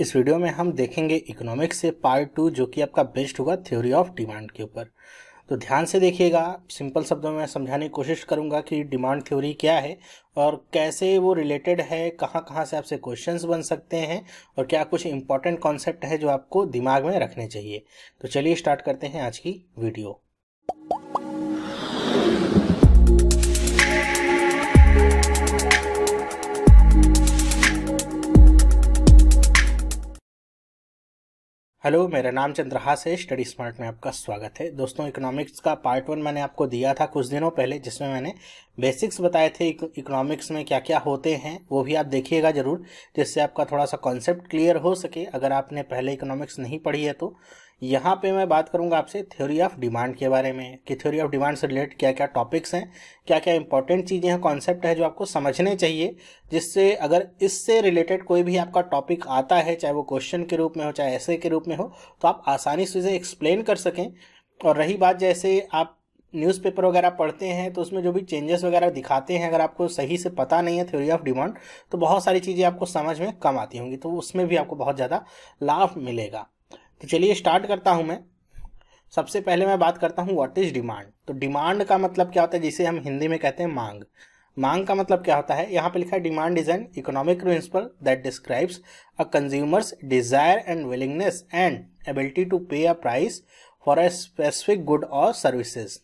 इस वीडियो में हम देखेंगे इकोनॉमिक्स से पार्ट टू जो कि आपका बेस्ट होगा थ्योरी ऑफ डिमांड के ऊपर तो ध्यान से देखिएगा सिंपल शब्दों में समझाने की कोशिश करूंगा कि डिमांड थ्योरी क्या है और कैसे वो रिलेटेड है कहाँ कहाँ से आपसे क्वेश्चंस बन सकते हैं और क्या कुछ इंपॉर्टेंट कॉन्सेप्ट है जो आपको दिमाग में रखने चाहिए तो चलिए स्टार्ट करते हैं आज की वीडियो हेलो मेरा नाम चंद्रहास है स्टडी स्मार्ट में आपका स्वागत है दोस्तों इकोनॉमिक्स का पार्ट वन मैंने आपको दिया था कुछ दिनों पहले जिसमें मैंने बेसिक्स बताए थे इकोनॉमिक्स में क्या क्या होते हैं वो भी आप देखिएगा ज़रूर जिससे आपका थोड़ा सा कॉन्सेप्ट क्लियर हो सके अगर आपने पहले इकोनॉमिक्स नहीं पढ़ी है तो यहाँ पे मैं बात करूँगा आपसे थ्योरी ऑफ डिमांड के बारे में कि थ्योरी ऑफ डिमांड से रिलेटेड क्या क्या टॉपिक्स हैं क्या क्या इंपॉर्टेंट चीज़ें हैं कॉन्सेप्ट है जो आपको समझने चाहिए जिससे अगर इससे रिलेटेड कोई भी आपका टॉपिक आता है चाहे वो क्वेश्चन के रूप में हो चाहे ऐसे के रूप में हो तो आप आसानी से उसे एक्सप्लेन कर सकें और रही बात जैसे आप न्यूज़पेपर वगैरह पढ़ते हैं तो उसमें जो भी चेंजेस वगैरह दिखाते हैं अगर आपको सही से पता नहीं है थ्योरी ऑफ डिमांड तो बहुत सारी चीज़ें आपको समझ में कम आती होंगी तो उसमें भी आपको बहुत ज़्यादा लाभ मिलेगा तो चलिए स्टार्ट करता हूँ मैं सबसे पहले मैं बात करता हूँ व्हाट इज़ डिमांड तो डिमांड का मतलब क्या होता है जिसे हम हिंदी में कहते हैं मांग मांग का मतलब क्या होता है यहाँ पे लिखा है demand is an economic principle that describes a consumer's desire and willingness and ability to pay a price for a specific good और सर्विसेज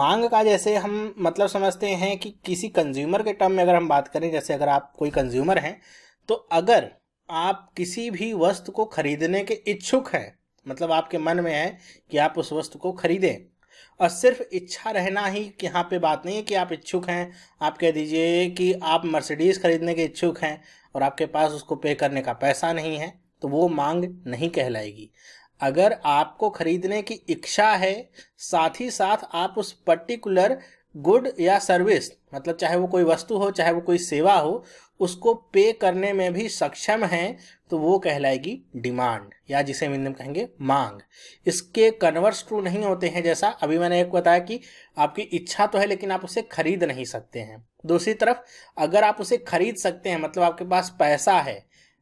मांग का जैसे हम मतलब समझते हैं कि किसी कंज्यूमर के टर्म में अगर हम बात करें जैसे अगर आप कोई कंज्यूमर हैं तो अगर आप किसी भी वस्तु को खरीदने के इच्छुक हैं मतलब आपके मन में है कि आप उस वस्तु को खरीदें और सिर्फ इच्छा रहना ही यहाँ पे बात नहीं है कि आप इच्छुक हैं आप कह दीजिए कि आप मर्सिडीज़ खरीदने के इच्छुक हैं और आपके पास उसको पे करने का पैसा नहीं है तो वो मांग नहीं कहलाएगी अगर आपको खरीदने की इच्छा है साथ ही साथ आप उस पर्टिकुलर गुड या सर्विस मतलब चाहे वो कोई वस्तु हो चाहे वो कोई सेवा हो उसको पे करने में भी सक्षम है तो वो कहलाएगी डिमांड या जिसे हम इंदम कहेंगे मांग इसके कन्वर्स ट्रू नहीं होते हैं जैसा अभी मैंने एक बताया कि आपकी इच्छा तो है लेकिन आप उसे खरीद नहीं सकते हैं दूसरी तरफ अगर आप उसे खरीद सकते हैं मतलब आपके पास पैसा है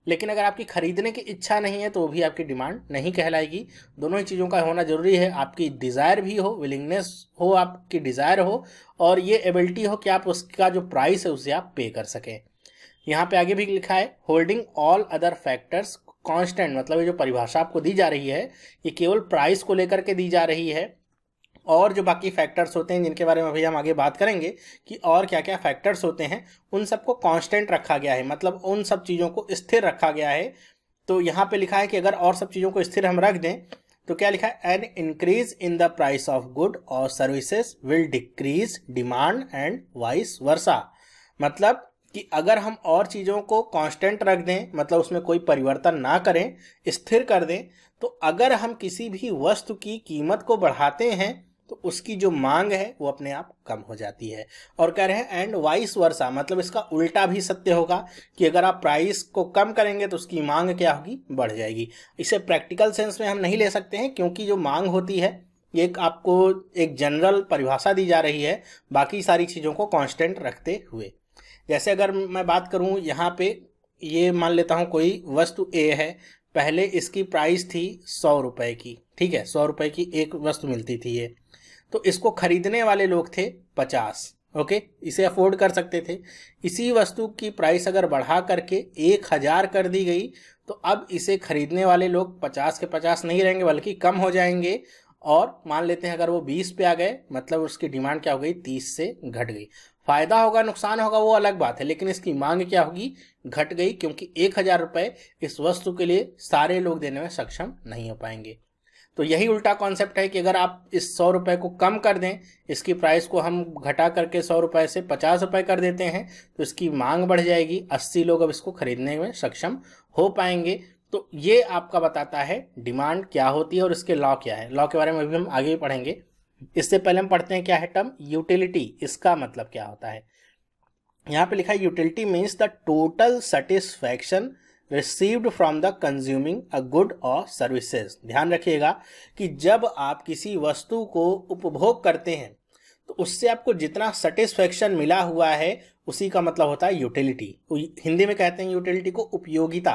लेकिन अगर आपकी खरीदने की इच्छा नहीं है तो वो भी आपकी डिमांड नहीं कहलाएगी दोनों ही चीज़ों का होना जरूरी है आपकी डिज़ायर भी हो विलिंगनेस हो आपकी डिज़ायर हो और ये एबिलिटी हो कि आप उसका जो प्राइस है उसे आप पे कर सकें यहाँ पे आगे भी लिखा है holding all other factors constant मतलब ये जो परिभाषा आपको दी जा रही है ये केवल प्राइस को लेकर के दी जा रही है और जो बाकी फैक्टर्स होते हैं जिनके बारे में अभी हम आगे बात करेंगे कि और क्या क्या फैक्टर्स होते हैं उन सबको कांस्टेंट रखा गया है मतलब उन सब चीज़ों को स्थिर रखा गया है तो यहाँ पे लिखा है कि अगर और सब चीज़ों को स्थिर हम रख दें तो क्या लिखा है an increase in the price of good और services will decrease demand and vice versa मतलब कि अगर हम और चीज़ों को कांस्टेंट रख दें मतलब उसमें कोई परिवर्तन ना करें स्थिर कर दें तो अगर हम किसी भी वस्तु की कीमत को बढ़ाते हैं तो उसकी जो मांग है वो अपने आप कम हो जाती है और कह रहे हैं एंड वाइस वर्षा मतलब इसका उल्टा भी सत्य होगा कि अगर आप प्राइस को कम करेंगे तो उसकी मांग क्या होगी बढ़ जाएगी इसे प्रैक्टिकल सेंस में हम नहीं ले सकते हैं क्योंकि जो मांग होती है ये एक आपको एक जनरल परिभाषा दी जा रही है बाकी सारी चीज़ों को कांस्टेंट रखते हुए जैसे अगर मैं बात करूँ यहाँ पे ये मान लेता हूँ कोई वस्तु ए है पहले इसकी प्राइस थी सौ रुपये की ठीक है सौ रुपये की एक वस्तु मिलती थी ये तो इसको खरीदने वाले लोग थे पचास ओके इसे अफोर्ड कर सकते थे इसी वस्तु की प्राइस अगर बढ़ा करके एक हज़ार कर दी गई तो अब इसे खरीदने वाले लोग पचास के पचास नहीं रहेंगे बल्कि कम हो जाएंगे और मान लेते हैं अगर वो बीस पे आ गए मतलब उसकी डिमांड क्या हो गई तीस से घट गई फायदा होगा नुकसान होगा वो अलग बात है लेकिन इसकी मांग क्या होगी घट गई क्योंकि एक हजार रुपये इस वस्तु के लिए सारे लोग देने में सक्षम नहीं हो पाएंगे तो यही उल्टा कॉन्सेप्ट है कि अगर आप इस सौ रुपये को कम कर दें इसकी प्राइस को हम घटा करके सौ रुपये से पचास रुपये कर देते हैं तो इसकी मांग बढ़ जाएगी अस्सी लोग अब इसको खरीदने में सक्षम हो पाएंगे तो ये आपका बताता है डिमांड क्या होती है और इसके लॉ क्या है लॉ के बारे में अभी हम आगे भी पढ़ेंगे इससे पहले हम पढ़ते हैं क्या है टर्म यूटिलिटी इसका मतलब क्या होता है यहाँ पे लिखा है utility means the total satisfaction received from the consuming a good और सर्विसेज ध्यान रखिएगा कि जब आप किसी वस्तु को उपभोग करते हैं तो उससे आपको जितना सेटिस्फेक्शन मिला हुआ है उसी का मतलब होता है यूटिलिटी हिंदी में कहते हैं यूटिलिटी को उपयोगिता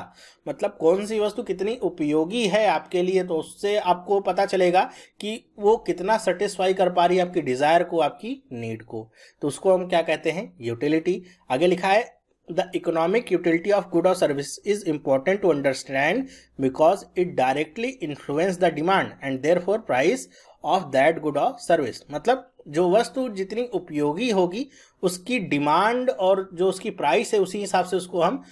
मतलब कौन सी वस्तु कितनी उपयोगी है आपके लिए तो उससे आपको पता चलेगा कि वो कितना सेटिस्फाई कर पा रही है आपकी डिज़ायर को आपकी नीड को तो उसको हम क्या कहते हैं यूटिलिटी आगे लिखा है the economic utility of good और service is important to understand because it directly influence the demand and their price of that good of service मतलब जो वस्तु जितनी उपयोगी होगी उसकी डिमांड और जो उसकी प्राइस है उसी हिसाब से उसको हम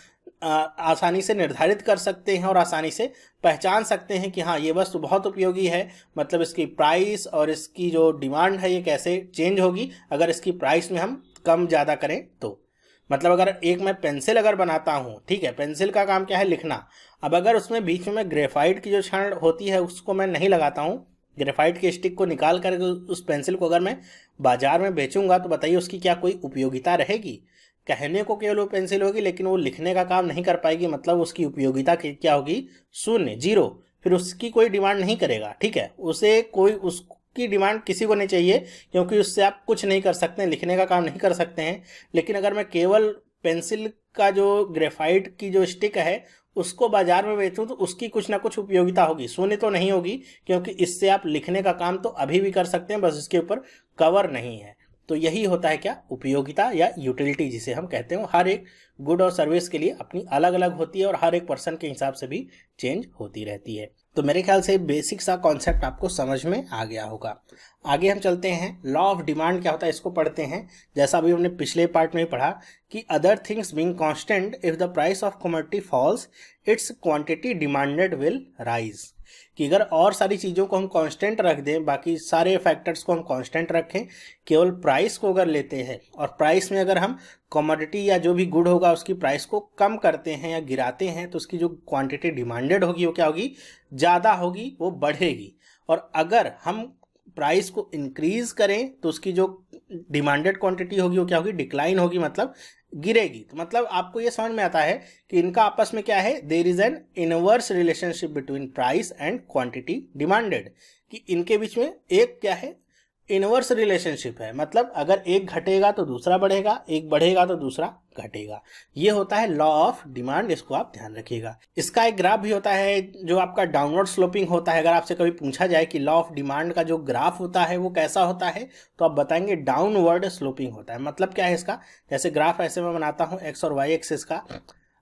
आसानी से निर्धारित कर सकते हैं और आसानी से पहचान सकते हैं कि हाँ ये वस्तु बहुत उपयोगी है मतलब इसकी प्राइस और इसकी जो डिमांड है ये कैसे चेंज होगी अगर इसकी प्राइस में हम कम ज़्यादा करें तो मतलब अगर एक मैं पेंसिल अगर बनाता हूँ ठीक है पेंसिल का काम क्या है लिखना अब अगर उसमें बीच में ग्रेफाइट की जो क्षण होती है उसको मैं नहीं लगाता हूँ ग्रेफाइट के स्टिक को निकाल कर उस पेंसिल को अगर मैं बाजार में बेचूंगा तो बताइए उसकी क्या कोई उपयोगिता रहेगी कहने को केवल वो पेंसिल होगी लेकिन वो लिखने का काम नहीं कर पाएगी मतलब उसकी उपयोगिता क्या होगी शून्य जीरो फिर उसकी कोई डिमांड नहीं करेगा ठीक है उसे कोई उस की डिमांड किसी को नहीं चाहिए क्योंकि उससे आप कुछ नहीं कर सकते लिखने का काम नहीं कर सकते हैं लेकिन अगर मैं केवल पेंसिल का जो ग्रेफाइट की जो स्टिक है उसको बाजार में बेचूँ तो उसकी कुछ ना कुछ उपयोगिता होगी सोने तो नहीं होगी क्योंकि इससे आप लिखने का काम तो अभी भी कर सकते हैं बस इसके ऊपर कवर नहीं है तो यही होता है क्या उपयोगिता या यूटिलिटी जिसे हम कहते हैं हर एक गुड और सर्विस के लिए अपनी अलग अलग होती है और हर एक पर्सन के हिसाब से भी चेंज होती रहती है तो मेरे ख्याल से बेसिक सा कॉन्सेप्ट आपको समझ में आ गया होगा आगे हम चलते हैं लॉ ऑफ डिमांड क्या होता है इसको पढ़ते हैं जैसा अभी हमने पिछले पार्ट में पढ़ा कि other things being constant if the price of commodity falls its quantity demanded will rise कि अगर और सारी चीज़ों को हम कांस्टेंट रख दें बाकी सारे फैक्टर्स को हम कांस्टेंट रखें केवल प्राइस को अगर लेते हैं और प्राइस में अगर हम कॉमोडिटी या जो भी गुड होगा उसकी प्राइस को कम करते हैं या गिराते हैं तो उसकी जो क्वांटिटी डिमांडेड होगी वो क्या होगी ज़्यादा होगी वो बढ़ेगी और अगर हम प्राइस को इंक्रीज करें तो उसकी जो डिमांडेड क्वांटिटी होगी वो क्या होगी डिक्लाइन होगी मतलब गिरेगी तो मतलब आपको ये समझ में आता है कि इनका आपस में क्या है there is an inverse relationship between price and quantity demanded कि इनके बीच में एक क्या है इनवर्स रिलेशनशिप है मतलब अगर एक घटेगा तो दूसरा बढ़ेगा एक बढ़ेगा तो दूसरा घटेगा ये होता है लॉ ऑफ डिमांड इसको आप ध्यान रखिएगा इसका एक ग्राफ भी होता है जो आपका डाउनवर्ड स्लोपिंग होता है अगर आपसे कभी पूछा जाए कि लॉ ऑफ डिमांड का जो ग्राफ होता है वो कैसा होता है तो आप बताएंगे डाउनवर्ड स्लोपिंग होता है मतलब क्या है इसका जैसे ग्राफ ऐसे में बनाता हूँ एक्स और वाई एक्सिस का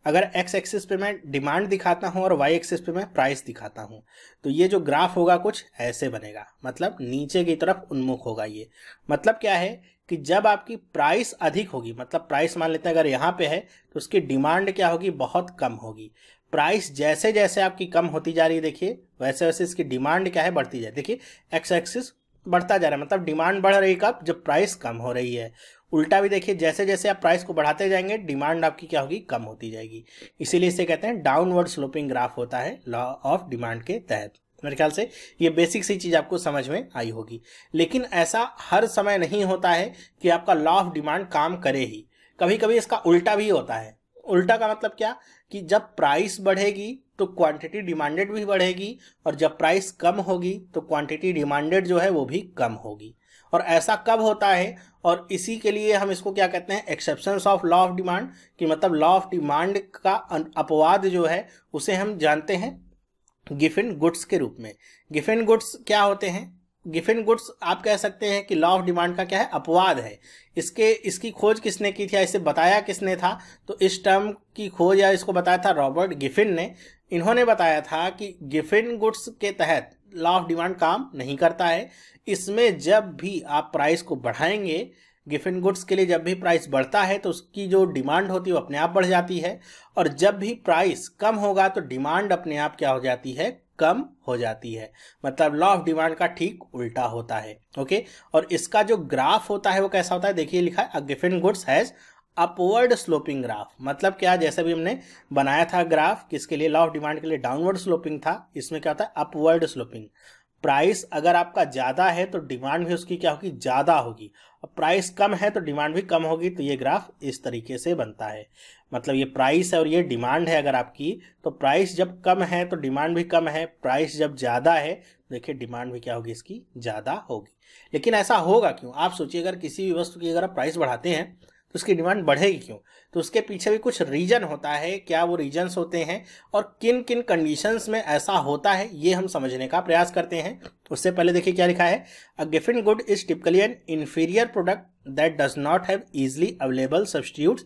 अगर एक्स एक्सिस पे मैं डिमांड दिखाता हूँ और वाई एक्सिस पे मैं प्राइस दिखाता हूँ तो ये जो ग्राफ होगा कुछ ऐसे बनेगा मतलब नीचे की तरफ उन्मुख होगा ये मतलब क्या है कि जब आपकी प्राइस अधिक होगी मतलब प्राइस मान लेते हैं अगर यहाँ पे है तो उसकी डिमांड क्या होगी बहुत कम होगी प्राइस जैसे जैसे आपकी कम होती जा रही है देखिए वैसे वैसे इसकी डिमांड क्या है बढ़ती जाए देखिए एक्स एक्सिस बढ़ता जा रहा है मतलब डिमांड बढ़ रही कब जब प्राइस कम हो रही है उल्टा भी देखिए जैसे जैसे आप प्राइस को बढ़ाते जाएंगे डिमांड आपकी क्या होगी कम होती जाएगी इसीलिए इसे कहते हैं डाउनवर्ड स्लोपिंग ग्राफ होता है लॉ ऑफ डिमांड के तहत मेरे ख्याल से ये बेसिक सी चीज़ आपको समझ में आई होगी लेकिन ऐसा हर समय नहीं होता है कि आपका लॉ ऑफ डिमांड काम करे ही कभी कभी इसका उल्टा भी होता है उल्टा का मतलब क्या कि जब प्राइस बढ़ेगी तो क्वांटिटी डिमांडेड भी बढ़ेगी और जब प्राइस कम होगी तो क्वांटिटी डिमांडेड जो है वो भी कम होगी और ऐसा कब होता है और इसी के लिए हम इसको क्या कहते हैं exception of law of demand कि मतलब लॉ ऑफ डिमांड का अपवाद जो है उसे हम जानते हैं गिफिन गुड्स के रूप में गिफिन गुड्स क्या होते हैं गिफिन गुड्स आप कह सकते हैं कि लॉ ऑफ डिमांड का क्या है अपवाद है इसके इसकी खोज किसने की थी या इसे बताया किसने था तो इस टर्म की खोज या इसको बताया था रॉबर्ट गिफिन ने इन्होंने बताया था कि गिफिन गुड्स के तहत लॉ ऑफ डिमांड काम नहीं करता है इसमें जब भी आप प्राइस को बढ़ाएंगे गिफिन गुड्स के लिए जब भी प्राइस बढ़ता है तो उसकी जो डिमांड होती है वो अपने आप बढ़ जाती है और जब भी प्राइस कम होगा तो डिमांड अपने आप क्या हो जाती है कम हो जाती है मतलब लॉ ऑफ डिमांड का ठीक उल्टा होता है ओके और इसका जो ग्राफ होता है वो कैसा होता है देखिए लिखा है Giffen goods has upward sloping graph मतलब क्या जैसा भी हमने बनाया था ग्राफ किसके लिए लॉ ऑफ डिमांड के लिए डाउनवर्ड स्लोपिंग था इसमें क्या होता है अपवर्ड स्लोपिंग प्राइस अगर आपका ज़्यादा है तो डिमांड भी उसकी क्या होगी ज़्यादा होगी और प्राइस कम है तो डिमांड भी कम होगी तो ये ग्राफ इस तरीके से बनता है मतलब ये प्राइस है और ये डिमांड है अगर आपकी तो प्राइस जब कम है तो डिमांड भी कम है प्राइस जब ज़्यादा है तो देखिए डिमांड भी क्या होगी इसकी ज़्यादा होगी लेकिन ऐसा होगा क्यों आप सोचिए अगर किसी भी वस्तु की अगर आप प्राइस बढ़ाते हैं तो उसकी डिमांड बढ़ेगी क्यों तो उसके पीछे भी कुछ रीजन होता है क्या वो रीजन्स होते हैं और किन किन कंडीशंस में ऐसा होता है ये हम समझने का प्रयास करते हैं तो उससे पहले देखिए क्या लिखा है a Giffen good is typically an inferior product that does not have easily available substitute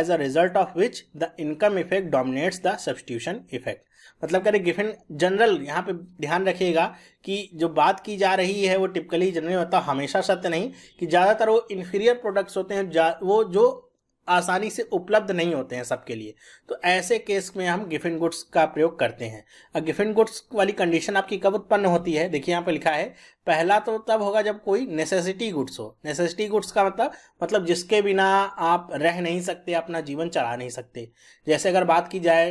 as a result of which the income effect dominates the substitution effect मतलब कह रहे गिफिन जनरल यहाँ पे ध्यान रखिएगा कि जो बात की जा रही है वो टिपिकली जनरल होता हमेशा सत्य नहीं कि ज़्यादातर वो इन्फीरियर प्रोडक्ट्स होते हैं वो जो आसानी से उपलब्ध नहीं होते हैं सबके लिए तो ऐसे केस में हम गिफिन गुड्स का प्रयोग करते हैं और गिफिन गुड्स वाली कंडीशन आपकी कब उत्पन्न होती है देखिए यहाँ पे लिखा है पहला तो तब होगा जब कोई नेसेसिटी गुड्स हो नेसेसिटी गुड्स का मतलब मतलब जिसके बिना आप रह नहीं सकते अपना जीवन चला नहीं सकते जैसे अगर बात की जाए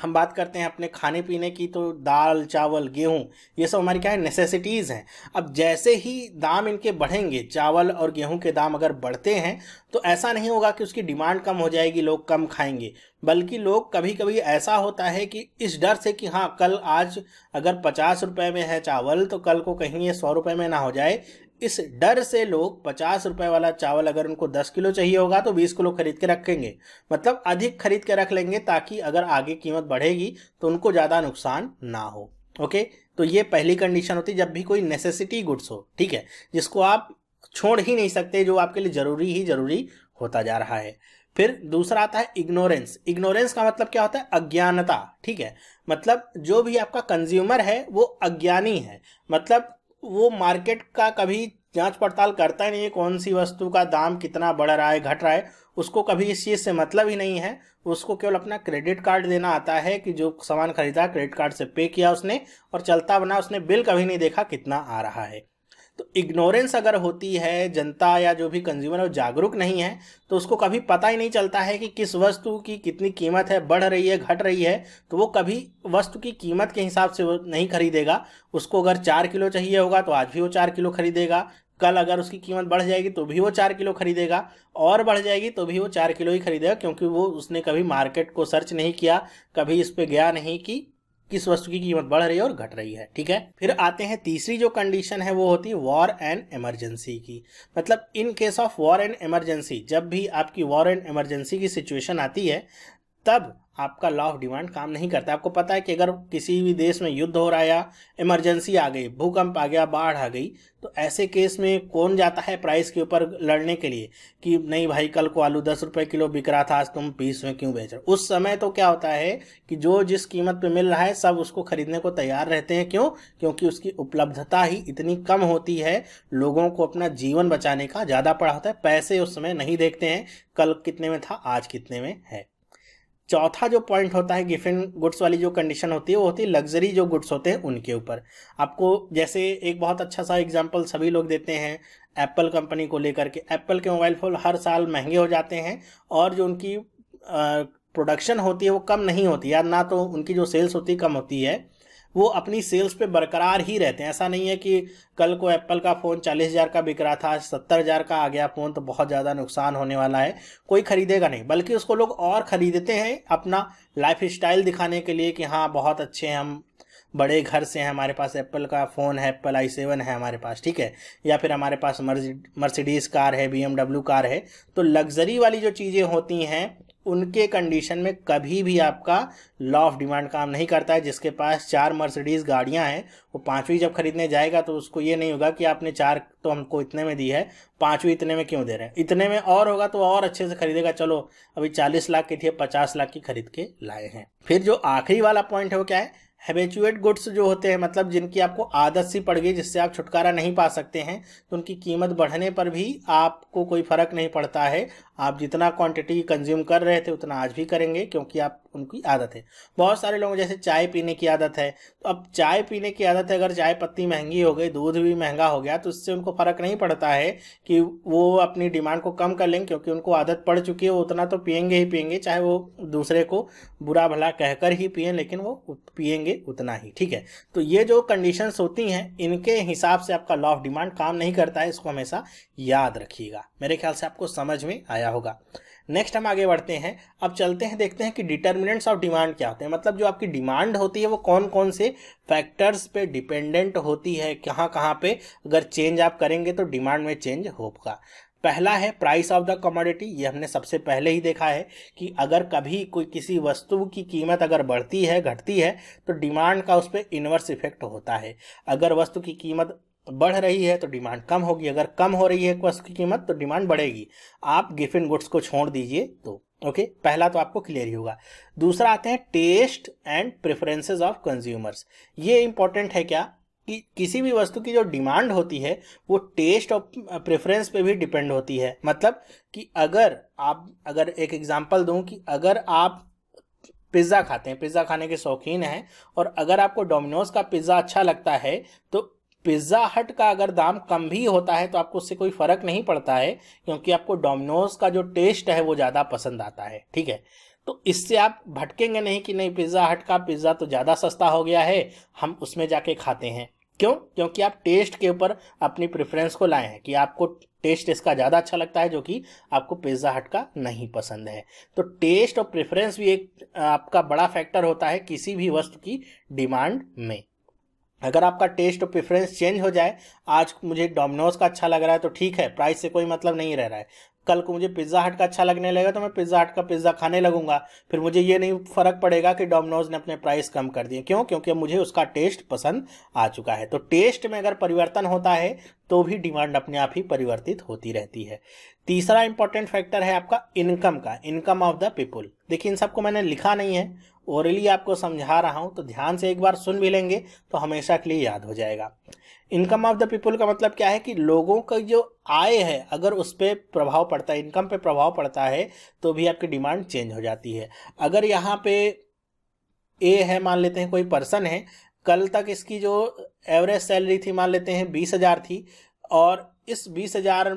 हम बात करते हैं अपने खाने पीने की तो दाल चावल गेहूँ ये सब हमारी क्या है नेसेसिटीज़ हैं अब जैसे ही दाम इनके बढ़ेंगे चावल और गेहूँ के दाम अगर बढ़ते हैं तो ऐसा नहीं होगा कि उसकी डिमांड कम हो जाएगी लोग कम खाएंगे बल्कि लोग कभी कभी ऐसा होता है कि इस डर से कि हाँ कल आज अगर पचास रुपये में है चावल तो कल को कहीं ये सौ रुपये में ना हो जाए इस डर से लोग पचास रुपए वाला चावल अगर उनको दस किलो चाहिए होगा तो बीस किलो खरीद के रखेंगे मतलब अधिक खरीद के रख लेंगे ताकि अगर आगे कीमत बढ़ेगी तो उनको ज़्यादा नुकसान ना हो ओके तो ये पहली कंडीशन होती है जब भी कोई नेसेसिटी गुड्स हो ठीक है जिसको आप छोड़ ही नहीं सकते जो आपके लिए ज़रूरी ही ज़रूरी होता जा रहा है फिर दूसरा आता है इग्नोरेंस इग्नोरेंस का मतलब क्या होता है अज्ञानता ठीक है मतलब जो भी आपका कंज्यूमर है वो अज्ञानी है मतलब वो मार्केट का कभी जांच पड़ताल करता ही नहीं है कौन सी वस्तु का दाम कितना बढ़ रहा है घट रहा है उसको कभी इस चीज़ से मतलब ही नहीं है उसको केवल अपना क्रेडिट कार्ड देना आता है कि जो सामान खरीदा क्रेडिट कार्ड से पे किया उसने और चलता बना उसने बिल कभी नहीं देखा कितना आ रहा है तो इग्नोरेंस अगर होती है जनता या जो भी कंज्यूमर वो जागरूक नहीं है तो उसको कभी पता ही नहीं चलता है कि किस वस्तु की कितनी कीमत है बढ़ रही है घट रही है तो वो कभी वस्तु की कीमत के हिसाब से वो नहीं खरीदेगा उसको अगर चार किलो चाहिए होगा तो आज भी वो चार किलो खरीदेगा कल अगर उसकी कीमत बढ़ जाएगी तो भी वो चार किलो खरीदेगा और बढ़ जाएगी तो भी वो चार किलो ही खरीदेगा क्योंकि वो उसने कभी मार्केट को सर्च नहीं किया कभी इस पर गया नहीं कि किस वस्तु की कीमत बढ़ रही है और घट रही है ठीक है फिर आते हैं तीसरी जो कंडीशन है वो होती है वॉर एंड इमरजेंसी की मतलब in case of war and emergency जब भी आपकी वॉर एंड इमरजेंसी की सिचुएशन आती है तब आपका लॉ ऑफ डिमांड काम नहीं करता आपको पता है कि अगर किसी भी देश में युद्ध हो रहा है या इमरजेंसी आ गई भूकंप आ गया बाढ़ आ गई तो ऐसे केस में कौन जाता है प्राइस के ऊपर लड़ने के लिए कि नहीं भाई कल को आलू दस रुपये किलो बिक रहा था आज तुम बीस में क्यों बेच रहे हो उस समय तो क्या होता है कि जो जिस कीमत पर मिल रहा है सब उसको खरीदने को तैयार रहते हैं क्यों क्योंकि उसकी उपलब्धता ही इतनी कम होती है लोगों को अपना जीवन बचाने का ज़्यादा पड़ा होता है पैसे उस समय नहीं देखते हैं कल कितने में था आज कितने में है चौथा जो पॉइंट होता है गिफिन गुड्स वाली जो कंडीशन होती है वो होती है लग्जरी जो गुड्स होते हैं उनके ऊपर आपको जैसे एक बहुत अच्छा सा एग्जाम्पल सभी लोग देते हैं एप्पल कंपनी को लेकर के एप्पल के मोबाइल फ़ोन हर साल महंगे हो जाते हैं और जो उनकी प्रोडक्शन होती है वो कम नहीं होती या ना तो उनकी जो सेल्स होती है कम होती है वो अपनी सेल्स पे बरकरार ही रहते हैं ऐसा नहीं है कि कल को एप्पल का फ़ोन चालीस हज़ार का बिक रहा था सत्तर हज़ार का आ गया फ़ोन तो बहुत ज़्यादा नुकसान होने वाला है कोई ख़रीदेगा नहीं बल्कि उसको लोग और ख़रीदते हैं अपना लाइफ स्टाइल दिखाने के लिए कि हाँ बहुत अच्छे हम बड़े घर से हैं हमारे पास एप्पल का फ़ोन है एप्पल आई सेवन है हमारे पास ठीक है या फिर हमारे पास मर्सिडीज़ कार है बी कार है तो लग्जरी वाली जो चीज़ें होती हैं उनके कंडीशन में कभी भी आपका लॉ ऑफ डिमांड काम नहीं करता है जिसके पास चार मर्सिडीज़ गाड़ियां हैं वो पांचवी जब खरीदने जाएगा तो उसको ये नहीं होगा कि आपने चार तो हमको इतने में दी है पांचवी इतने में क्यों दे रहे हैं इतने में और होगा तो और अच्छे से खरीदेगा चलो अभी चालीस लाख की थी पचास लाख की खरीद के लाए हैं फिर जो आखिरी वाला पॉइंट है वो क्या है हैबेचुएट गुड्स जो होते हैं मतलब जिनकी आपको आदत सी पड़ गई जिससे आप छुटकारा नहीं पा सकते हैं तो उनकी कीमत बढ़ने पर भी आपको कोई फर्क नहीं पड़ता है आप जितना क्वांटिटी कंज्यूम कर रहे थे उतना आज भी करेंगे क्योंकि आप उनकी आदत है बहुत सारे लोगों जैसे चाय पीने की आदत है तो अब चाय पीने की आदत है अगर चाय पत्ती महंगी हो गई दूध भी महंगा हो गया तो उससे उनको फ़र्क नहीं पड़ता है कि वो अपनी डिमांड को कम कर लेंगे क्योंकि उनको आदत पड़ चुकी है वो उतना तो पियेंगे ही पियेंगे चाहे वो दूसरे को बुरा भला कहकर ही पिए लेकिन वो पियेंगे उतना ही ठीक है तो ये जो कंडीशंस होती हैं इनके हिसाब से आपका लॉ ऑफ डिमांड काम नहीं करता है इसको हमेशा याद रखिएगा मेरे ख्याल से आपको समझ में आया होगा नेक्स्ट हम आगे बढ़ते हैं अब चलते हैं देखते हैं कि डिटर्मिनेंट्स ऑफ डिमांड क्या होते हैं मतलब जो आपकी डिमांड होती है वो कौन कौन से फैक्टर्स पे डिपेंडेंट होती है कहाँ कहाँ पे अगर चेंज आप करेंगे तो डिमांड में चेंज होगा पहला है प्राइस ऑफ द कमोडिटी ये हमने सबसे पहले ही देखा है कि अगर कभी कोई किसी वस्तु की कीमत अगर बढ़ती है घटती है तो डिमांड का उस पर इन्वर्स इफेक्ट होता है अगर वस्तु की कीमत बढ़ रही है तो डिमांड कम होगी अगर कम हो रही है वस्तु की कीमत तो डिमांड बढ़ेगी आप गिफिन गुड्स को छोड़ दीजिए तो ओके okay, पहला तो आपको क्लियर ही होगा दूसरा आते हैं taste and preferences of consumers ये इंपॉर्टेंट है क्या कि किसी भी वस्तु की जो डिमांड होती है वो टेस्ट और प्रेफरेंस पे भी डिपेंड होती है मतलब कि अगर आप अगर एक एग्जांपल दूं कि अगर आप पिज़्ज़ा खाते हैं पिज़्ज़ा खाने के शौकीन हैं और अगर आपको डोमिनोज का पिज़्ज़ा अच्छा लगता है तो पिज़्ज़ा हट का अगर दाम कम भी होता है तो आपको उससे कोई फ़र्क नहीं पड़ता है क्योंकि आपको डोमिनोज का जो टेस्ट है वो ज़्यादा पसंद आता है ठीक है तो इससे आप भटकेंगे नहीं कि नहीं पिज़्ज़ा हट का पिज़्ज़ा तो ज़्यादा सस्ता हो गया है हम उसमें जाके खाते हैं क्यों क्योंकि आप टेस्ट के ऊपर अपनी प्रेफरेंस को लाए हैं कि आपको टेस्ट इसका ज़्यादा अच्छा लगता है जो कि आपको पिज़्ज़ा हट का नहीं पसंद है तो टेस्ट और प्रेफरेंस भी एक आपका बड़ा फैक्टर होता है किसी भी वस्तु की डिमांड में अगर आपका टेस्ट और प्रेफरेंस चेंज हो जाए आज मुझे डोमिनोज का अच्छा लग रहा है तो ठीक है प्राइस से कोई मतलब नहीं रह रहा है कल को मुझे पिज़्ज़ा हट का अच्छा लगने लगेगा तो मैं पिज़्ज़ा हट का पिज़्ज़ा खाने लगूंगा फिर मुझे ये नहीं फ़र्क पड़ेगा कि डोमिनोज ने अपने प्राइस कम कर दिए क्यों क्योंकि मुझे उसका टेस्ट पसंद आ चुका है तो टेस्ट में अगर परिवर्तन होता है तो भी डिमांड अपने आप ही परिवर्तित होती रहती है तीसरा इंपॉर्टेंट फैक्टर है आपका इनकम का इनकम ऑफ द पीपुल देखिए इन सबको मैंने लिखा नहीं है ओरली आपको समझा रहा हूं तो ध्यान से एक बार सुन भी लेंगे तो हमेशा के लिए याद हो जाएगा इनकम ऑफ द पीपुल का मतलब क्या है कि लोगों का जो आय है अगर उस पर प्रभाव पड़ता है इनकम पे प्रभाव पड़ता है तो भी आपकी डिमांड चेंज हो जाती है अगर यहाँ पे ए है मान लेते हैं कोई पर्सन है कल तक इसकी जो एवरेज सैलरी थी मान लेते हैं बीस हज़ार थी और इस बीस हज़ार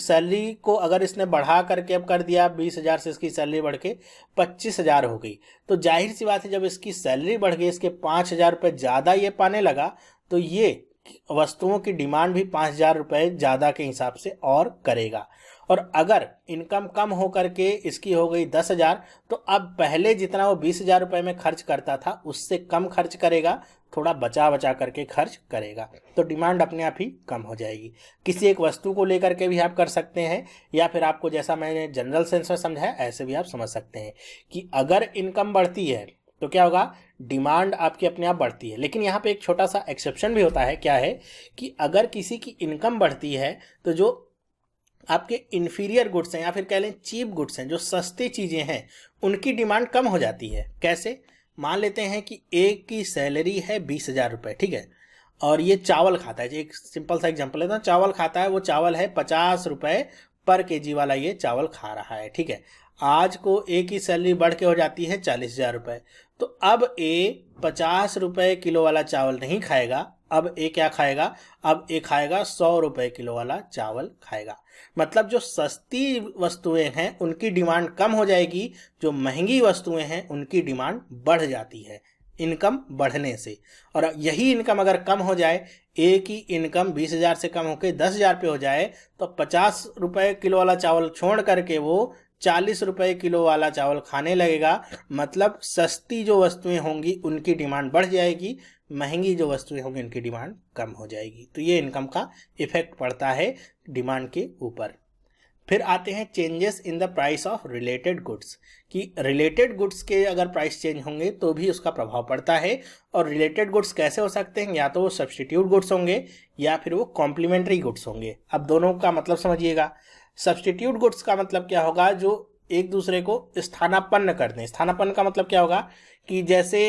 सैलरी को अगर इसने बढ़ा करके अब कर दिया बीस हज़ार से इसकी सैलरी बढ़ के पच्चीस हज़ार हो गई तो जाहिर सी बात है जब इसकी सैलरी बढ़ गई इसके पाँच हज़ार रुपये ज़्यादा ये पाने लगा तो ये वस्तुओं की डिमांड भी पाँच हज़ार रुपये ज़्यादा के हिसाब से और करेगा और अगर इनकम कम हो करके इसकी हो गई दस हज़ार तो अब पहले जितना वो बीस हज़ार रुपये में खर्च करता था उससे कम खर्च करेगा थोड़ा बचा बचा करके खर्च करेगा तो डिमांड अपने आप ही कम हो जाएगी किसी एक वस्तु को लेकर के भी आप कर सकते हैं या फिर आपको जैसा मैंने जनरल सेंस में समझाया ऐसे भी आप समझ सकते हैं कि अगर इनकम बढ़ती है तो क्या होगा डिमांड आपकी अपने आप बढ़ती है लेकिन यहाँ पे एक छोटा सा एक्सेप्शन भी होता है क्या है कि अगर किसी की इनकम बढ़ती है तो जो आपके इन्फीरियर गुड्स हैं या फिर कह लें चीप गुड्स हैं जो सस्ती चीज़ें हैं उनकी डिमांड कम हो जाती है कैसे मान लेते हैं कि एक की सैलरी है बीस हजार रुपये ठीक है और ये चावल खाता है एक सिंपल सा एग्जाम्पल लेता हूँ चावल खाता है वो चावल है पचास रुपये पर के जी वाला ये चावल खा रहा है ठीक है आज को ए की सैलरी बढ़ के हो जाती है चालीस हजार रुपये तो अब ए पचास रुपये किलो वाला चावल नहीं खाएगा अब ए क्या खाएगा अब ए खाएगा सौ रुपये किलो वाला चावल खाएगा मतलब जो सस्ती वस्तुएं हैं उनकी डिमांड कम हो जाएगी जो महंगी वस्तुएं हैं उनकी डिमांड बढ़ जाती है इनकम बढ़ने से और यही इनकम अगर कम हो जाए एक ही इनकम बीस हजार से कम होकर दस हजार पे हो जाए तो पचास रुपए किलो वाला चावल छोड़ करके वो चालीस रुपए किलो वाला चावल खाने लगेगा मतलब सस्ती जो वस्तुएं होंगी उनकी डिमांड बढ़ जाएगी महंगी जो वस्तुएं होंगी उनकी डिमांड कम हो जाएगी तो ये इनकम का इफेक्ट पड़ता है डिमांड के ऊपर फिर आते हैं changes in the price of related goods कि रिलेटेड गुड्स के अगर प्राइस चेंज होंगे तो भी उसका प्रभाव पड़ता है और रिलेटेड गुड्स कैसे हो सकते हैं या तो वो सब्सटीट्यूट गुड्स होंगे या फिर वो कॉम्प्लीमेंट्री गुड्स होंगे अब दोनों का मतलब समझिएगा सब्सटीट्यूट गुड्स का मतलब क्या होगा जो एक दूसरे को स्थानापन्न कर दें स्थानापन्न का मतलब क्या होगा कि जैसे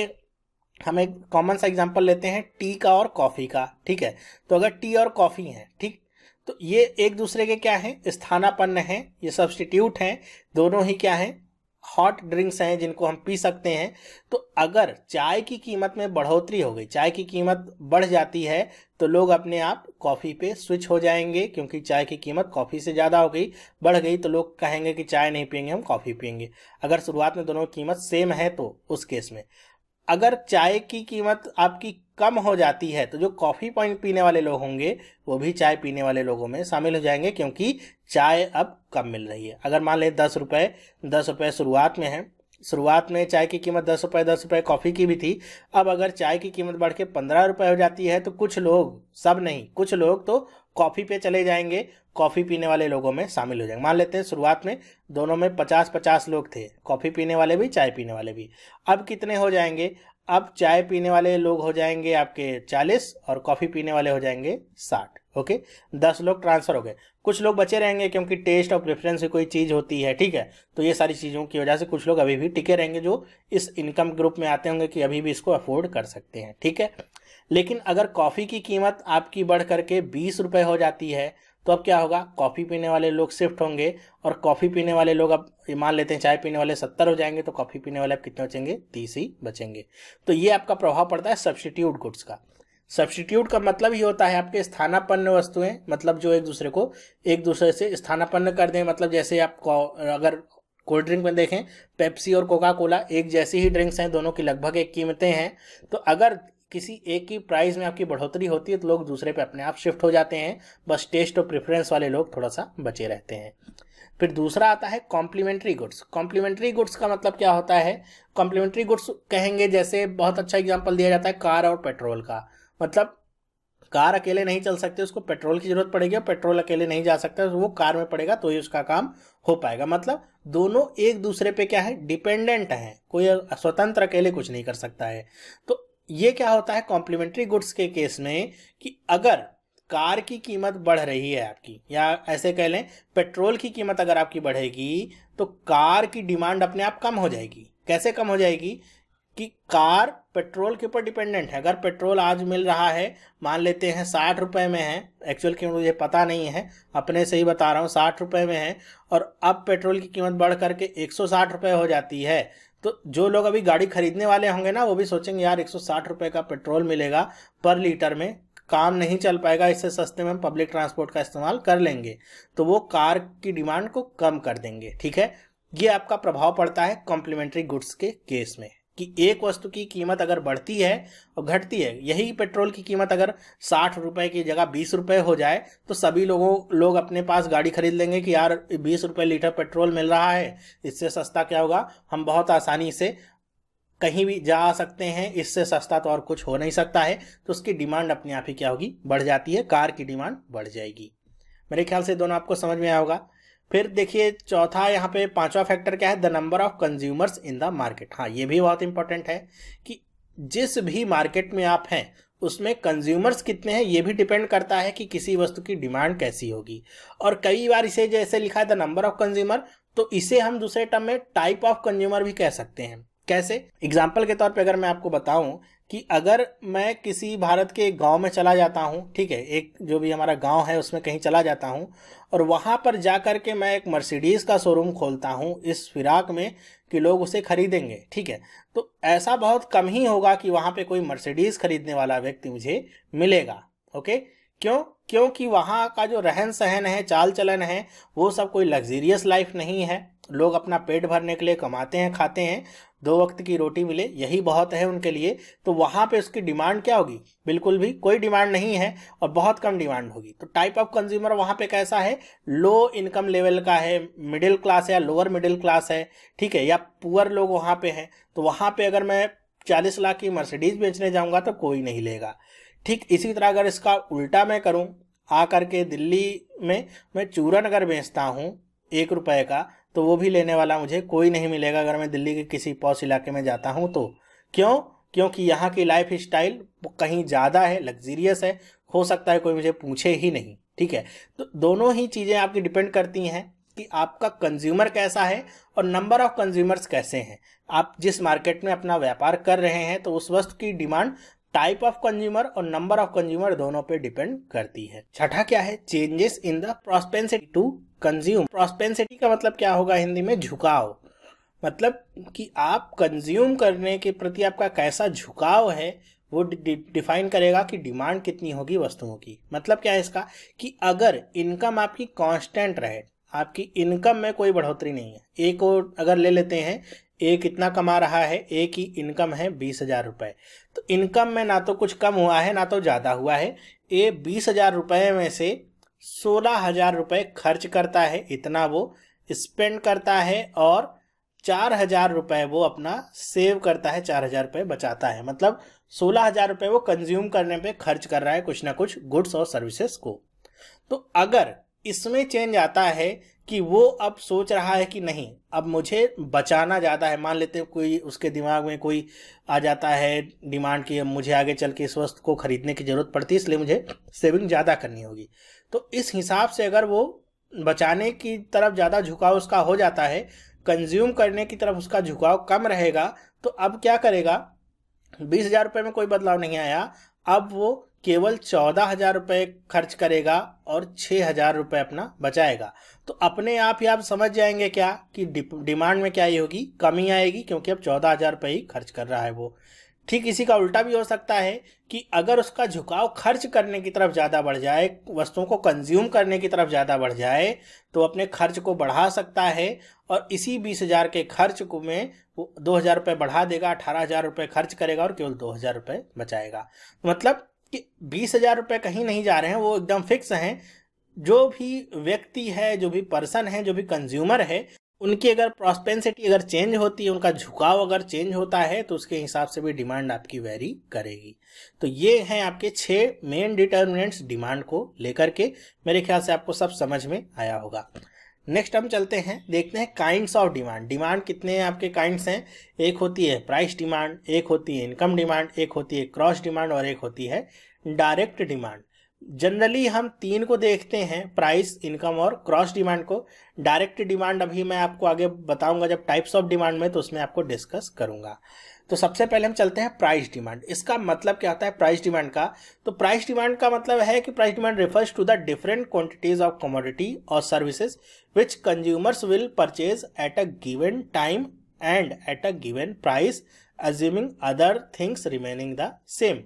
हम एक कॉमन सा एग्जांपल लेते हैं टी का और कॉफी का ठीक है तो अगर टी और कॉफी है ठीक तो ये एक दूसरे के क्या है स्थानापन्न है ये सब्सटीट्यूट हैं दोनों ही क्या है हॉट ड्रिंक्स हैं जिनको हम पी सकते हैं तो अगर चाय की कीमत में बढ़ोतरी हो गई चाय की कीमत बढ़ जाती है तो लोग अपने आप कॉफ़ी पे स्विच हो जाएंगे क्योंकि चाय की कीमत कॉफ़ी से ज़्यादा हो गई बढ़ गई तो लोग कहेंगे कि चाय नहीं पियेंगे हम कॉफ़ी पियेंगे अगर शुरुआत में दोनों कीमत सेम है तो उस केस में अगर चाय की कीमत आपकी कम हो जाती है तो जो कॉफ़ी पॉइंट पीने वाले लोग होंगे वो भी चाय पीने वाले लोगों में शामिल हो जाएंगे क्योंकि चाय अब कम मिल रही है अगर मान लें दस रुपये दस रुपये शुरुआत में है शुरुआत में चाय की कीमत दस रुपये दस रुपये कॉफ़ी की भी थी अब अगर चाय की कीमत बढ़ के पंद्रह रुपये हो जाती है तो कुछ लोग सब नहीं कुछ लोग तो कॉफ़ी पे चले जाएंगे कॉफ़ी पीने वाले लोगों में शामिल हो जाएंगे मान लेते हैं शुरुआत में दोनों में पचास पचास लोग थे कॉफ़ी पीने वाले भी चाय पीने वाले भी अब कितने हो जाएंगे अब चाय पीने वाले लोग हो जाएंगे आपके चालीस और कॉफ़ी पीने वाले हो जाएंगे साठ ओके दस लोग ट्रांसफ़र हो गए कुछ लोग बचे रहेंगे क्योंकि टेस्ट और प्रेफरेंस से कोई चीज़ होती है ठीक है तो ये सारी चीज़ों की वजह से कुछ लोग अभी भी टिके रहेंगे जो इस इनकम ग्रुप में आते होंगे कि अभी भी इसको अफोर्ड कर सकते हैं ठीक है लेकिन अगर कॉफ़ी की कीमत आपकी बढ़ करके बीस रुपये हो जाती है तो अब क्या होगा कॉफ़ी पीने वाले लोग शिफ्ट होंगे और कॉफ़ी पीने वाले लोग अब मान लेते हैं चाय पीने वाले सत्तर हो जाएंगे तो कॉफ़ी पीने वाले अब कितने बचेंगे तीस ही बचेंगे तो ये आपका प्रभाव पड़ता है सब्सटीट्यूट गुड्स का सब्सटीट्यूट का मतलब ही होता है आपके स्थानापन्न वस्तुएं मतलब जो एक दूसरे को एक दूसरे से स्थानापन्न कर दें मतलब जैसे आप अगर कोल्ड ड्रिंक में देखें पेप्सी और कोका कोला एक जैसी ही ड्रिंक्स हैं दोनों की लगभग एक कीमतें हैं तो अगर किसी एक की प्राइस में आपकी बढ़ोतरी होती है तो लोग दूसरे पे अपने आप शिफ्ट हो जाते हैं बस टेस्ट और प्रेफरेंस वाले लोग थोड़ा सा बचे रहते हैं फिर दूसरा आता है कॉम्प्लीमेंट्री गुड्स कॉम्प्लीमेंट्री गुड्स का मतलब क्या होता है कॉम्प्लीमेंट्री गुड्स कहेंगे जैसे बहुत अच्छा एग्जाम्पल दिया जाता है कार और पेट्रोल का मतलब कार अकेले नहीं चल सकते उसको पेट्रोल की जरूरत पड़ेगी और पेट्रोल अकेले नहीं जा सकता तो वो कार में पड़ेगा तो ही उसका काम हो पाएगा मतलब दोनों एक दूसरे पे क्या है डिपेंडेंट हैं कोई स्वतंत्र अकेले कुछ नहीं कर सकता है तो ये क्या होता है कॉम्प्लीमेंट्री गुड्स के केस में कि अगर कार की कीमत बढ़ रही है आपकी या ऐसे कह लें पेट्रोल की कीमत अगर आपकी बढ़ेगी तो कार की डिमांड अपने आप कम हो जाएगी कैसे कम हो जाएगी कि कार पेट्रोल के ऊपर डिपेंडेंट है अगर पेट्रोल आज मिल रहा है मान लेते हैं साठ रुपये में है एक्चुअल कीमत मुझे पता नहीं है अपने से ही बता रहा हूँ साठ रुपये में है और अब पेट्रोल की कीमत बढ़ करके एक सौ साठ रुपये हो जाती है तो जो लोग अभी गाड़ी खरीदने वाले होंगे ना वो भी सोचेंगे यार एक रुपए का पेट्रोल मिलेगा पर लीटर में काम नहीं चल पाएगा इससे सस्ते में हम पब्लिक ट्रांसपोर्ट का इस्तेमाल कर लेंगे तो वो कार की डिमांड को कम कर देंगे ठीक है ये आपका प्रभाव पड़ता है कॉम्प्लीमेंट्री गुड्स के केस में कि एक वस्तु की कीमत अगर बढ़ती है और घटती है यही पेट्रोल की कीमत अगर साठ रुपए की जगह बीस रुपए हो जाए तो सभी लोगों लोग अपने पास गाड़ी खरीद लेंगे कि यार बीस रुपए लीटर पेट्रोल मिल रहा है इससे सस्ता क्या होगा हम बहुत आसानी से कहीं भी जा सकते हैं इससे सस्ता तो और कुछ हो नहीं सकता है तो उसकी डिमांड अपने आप ही क्या होगी बढ़ जाती है कार की डिमांड बढ़ जाएगी मेरे ख्याल से दोनों आपको समझ में आया होगा फिर देखिए चौथा यहाँ पे पांचवा फैक्टर क्या है the number of consumers in the market हाँ ये भी बहुत इंपॉर्टेंट है कि जिस भी मार्केट में आप हैं उसमें कंज्यूमर्स कितने हैं ये भी डिपेंड करता है कि किसी वस्तु की डिमांड कैसी होगी और कई बार इसे जैसे लिखा है द नंबर ऑफ कंज्यूमर तो इसे हम दूसरे टर्म में टाइप ऑफ कंज्यूमर भी कह सकते हैं कैसे एग्जाम्पल के तौर पर अगर मैं आपको बताऊं कि अगर मैं किसी भारत के एक गाँव में चला जाता हूँ ठीक है एक जो भी हमारा गांव है उसमें कहीं चला जाता हूँ और वहाँ पर जा कर के मैं एक मर्सिडीज़ का शोरूम खोलता हूँ इस फिराक में कि लोग उसे खरीदेंगे ठीक है तो ऐसा बहुत कम ही होगा कि वहाँ पे कोई मर्सिडीज़ खरीदने वाला व्यक्ति मुझे मिलेगा ओके क्यों क्योंकि वहाँ का जो रहन सहन है चाल चलन है वो सब कोई लग्जीरियस लाइफ नहीं है लोग अपना पेट भरने के लिए कमाते हैं खाते हैं दो वक्त की रोटी मिले यही बहुत है उनके लिए तो वहाँ पे उसकी डिमांड क्या होगी बिल्कुल भी कोई डिमांड नहीं है और बहुत कम डिमांड होगी तो टाइप ऑफ कंज्यूमर वहाँ पे कैसा है लो इनकम लेवल का है मिडिल क्लास या लोअर मिडिल क्लास है ठीक है या पुअर लोग वहाँ पे हैं तो वहाँ पे अगर मैं चालीस लाख की मर्सिडीज बेचने जाऊँगा तो कोई नहीं लेगा ठीक इसी तरह अगर इसका उल्टा मैं करूं आ करके दिल्ली में मैं चूरन अगर बेचता हूं एक रुपए का तो वो भी लेने वाला मुझे कोई नहीं मिलेगा अगर मैं दिल्ली के किसी पौष इलाके में जाता हूँ तो क्यों क्योंकि यहाँ की लाइफ स्टाइल कहीं ज़्यादा है लग्जीरियस है हो सकता है कोई मुझे पूछे ही नहीं ठीक है तो दोनों ही चीज़ें आपकी डिपेंड करती हैं कि आपका कंज्यूमर कैसा है और नंबर ऑफ कंज्यूमर्स कैसे हैं आप जिस मार्केट में अपना व्यापार कर रहे हैं तो उस वस्तु की डिमांड टाइप ऑफ कंज्यूमर और नंबर ऑफ कंज्यूमर दोनों पे डिपेंड करती है छठा क्या है changes in the propensity to consume propensity का मतलब क्या होगा हिंदी में झुकाव मतलब कि आप कंज्यूम करने के प्रति आपका कैसा झुकाव है वो डिफाइन करेगा कि डिमांड कितनी होगी वस्तुओं की मतलब क्या है इसका कि अगर इनकम आपकी कांस्टेंट रहे आपकी इनकम में कोई बढ़ोतरी नहीं है एक और अगर ले लेते हैं ए कितना कमा रहा है ए की इनकम है बीस हजार रुपये तो इनकम में ना तो कुछ कम हुआ है ना तो ज़्यादा हुआ है ए बीस हजार रुपये में से सोलह हजार रुपये खर्च करता है इतना वो स्पेंड करता है और चार हजार रुपये वो अपना सेव करता है चार हजार रुपये बचाता है मतलब सोलह हजार रुपये वो कंज्यूम करने पे खर्च कर रहा है कुछ ना कुछ गुड्स और सर्विसेज को तो अगर इसमें चेंज आता है कि वो अब सोच रहा है कि नहीं अब मुझे बचाना ज़्यादा है मान लेते हैं कोई उसके दिमाग में कोई आ जाता है डिमांड कि मुझे आगे चल के इस वस्तु को ख़रीदने की ज़रूरत पड़ती है इसलिए मुझे सेविंग ज़्यादा करनी होगी तो इस हिसाब से अगर वो बचाने की तरफ ज़्यादा झुकाव उसका हो जाता है कंज्यूम करने की तरफ उसका झुकाव कम रहेगा तो अब क्या करेगा बीस हज़ार रुपये में कोई बदलाव नहीं आया अब वो केवल चौदह हजार रुपये खर्च करेगा और छः हजार रुपये अपना बचाएगा तो अपने आप ही आप समझ जाएंगे क्या कि डिमांड में क्या ये होगी कमी आएगी क्योंकि अब चौदह हजार रुपये ही खर्च कर रहा है वो ठीक इसी का उल्टा भी हो सकता है कि अगर उसका झुकाव खर्च करने की तरफ ज़्यादा बढ़ जाए वस्तुओं को कंज्यूम करने की तरफ ज़्यादा बढ़ जाए तो अपने खर्च को बढ़ा सकता है और इसी बीस हज़ार के खर्च को में वो दो हज़ार रुपये बढ़ा देगा अठारह हज़ार रुपये खर्च करेगा और केवल दो हज़ार रुपये बचाएगा मतलब कि बीस हजार रुपये कहीं नहीं जा रहे हैं वो एकदम फिक्स हैं जो भी व्यक्ति है जो भी पर्सन है जो भी कंज्यूमर है उनकी अगर प्रॉस्पेंसिटी अगर चेंज होती है उनका झुकाव अगर चेंज होता है तो उसके हिसाब से भी डिमांड आपकी वेरी करेगी तो ये हैं आपके छः मेन डिटर्मिनेंट्स डिमांड को लेकर के मेरे ख्याल से आपको सब समझ में आया होगा नेक्स्ट हम चलते हैं देखते हैं काइंड्स ऑफ डिमांड डिमांड कितने आपके काइंड्स हैं एक होती है प्राइस डिमांड एक होती है इनकम डिमांड एक होती है क्रॉस डिमांड और एक होती है डायरेक्ट डिमांड जनरली हम तीन को देखते हैं प्राइस इनकम और क्रॉस डिमांड को डायरेक्ट डिमांड अभी मैं आपको आगे बताऊंगा जब टाइप्स ऑफ डिमांड में तो उसमें आपको डिस्कस करूंगा तो सबसे पहले हम चलते हैं प्राइस डिमांड इसका मतलब क्या होता है प्राइस डिमांड का तो प्राइस डिमांड का मतलब है कि price demand refers to the different quantities of commodity और services which consumers will purchase at a given time and at a given price assuming other things remaining the same